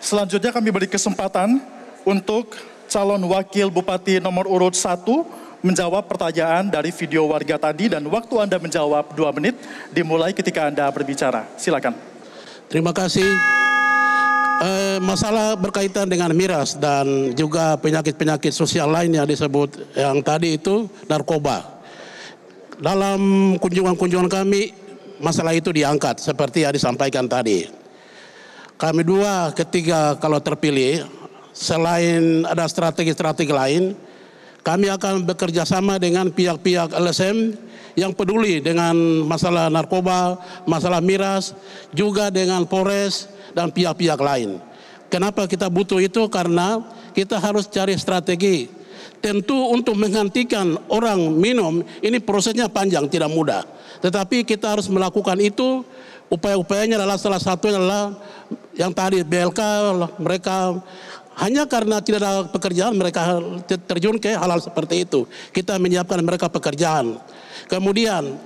Selanjutnya kami beri kesempatan untuk calon wakil bupati nomor urut 1 menjawab pertanyaan dari video warga tadi dan waktu Anda menjawab 2 menit dimulai ketika Anda berbicara. Silakan. Terima kasih. Eh, masalah berkaitan dengan miras dan juga penyakit-penyakit sosial lain yang disebut yang tadi itu narkoba. Dalam kunjungan-kunjungan kami masalah itu diangkat seperti yang disampaikan tadi. Kami dua ketiga kalau terpilih, selain ada strategi-strategi lain, kami akan bekerja sama dengan pihak-pihak LSM yang peduli dengan masalah narkoba, masalah miras, juga dengan Polres dan pihak-pihak lain. Kenapa kita butuh itu? Karena kita harus cari strategi Tentu untuk menghentikan orang minum ini prosesnya panjang, tidak mudah. Tetapi kita harus melakukan itu. Upaya-upayanya adalah salah satunya adalah yang tadi BLK mereka hanya karena tidak ada pekerjaan mereka terjun ke hal-hal seperti itu. Kita menyiapkan mereka pekerjaan. Kemudian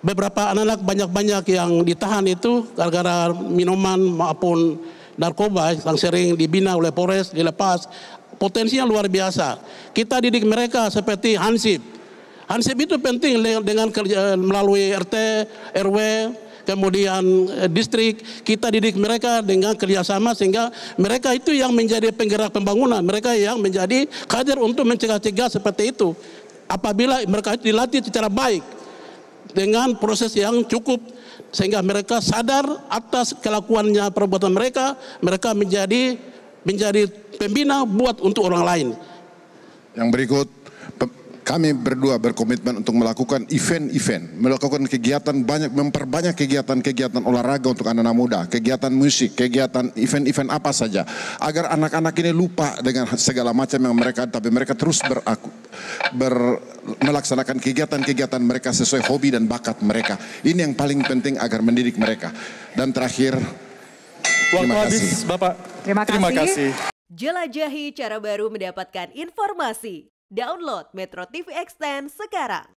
beberapa anak-anak banyak-banyak yang ditahan itu gara-gara minuman maupun narkoba yang sering dibina oleh Polres dilepas potensinya luar biasa. Kita didik mereka seperti Hansip. Hansip itu penting dengan kerja, melalui RT, RW, kemudian eh, distrik. Kita didik mereka dengan kerjasama sehingga mereka itu yang menjadi penggerak pembangunan. Mereka yang menjadi kader untuk mencegah-cegah seperti itu. Apabila mereka dilatih secara baik dengan proses yang cukup sehingga mereka sadar atas kelakuannya perbuatan mereka, mereka menjadi menjadi pembina buat untuk orang lain. Yang berikut kami berdua berkomitmen untuk melakukan event-event, melakukan kegiatan banyak, memperbanyak kegiatan-kegiatan olahraga untuk anak-anak muda, kegiatan musik, kegiatan event-event apa saja, agar anak-anak ini lupa dengan segala macam yang mereka, tapi mereka terus beraku, ber, melaksanakan kegiatan-kegiatan mereka sesuai hobi dan bakat mereka. Ini yang paling penting agar mendidik mereka. Dan terakhir, Waktu terima kasih. habis, Bapak. Terima kasih. Terima kasih. Jelajahi cara baru mendapatkan informasi. Download Metro TV Extend sekarang.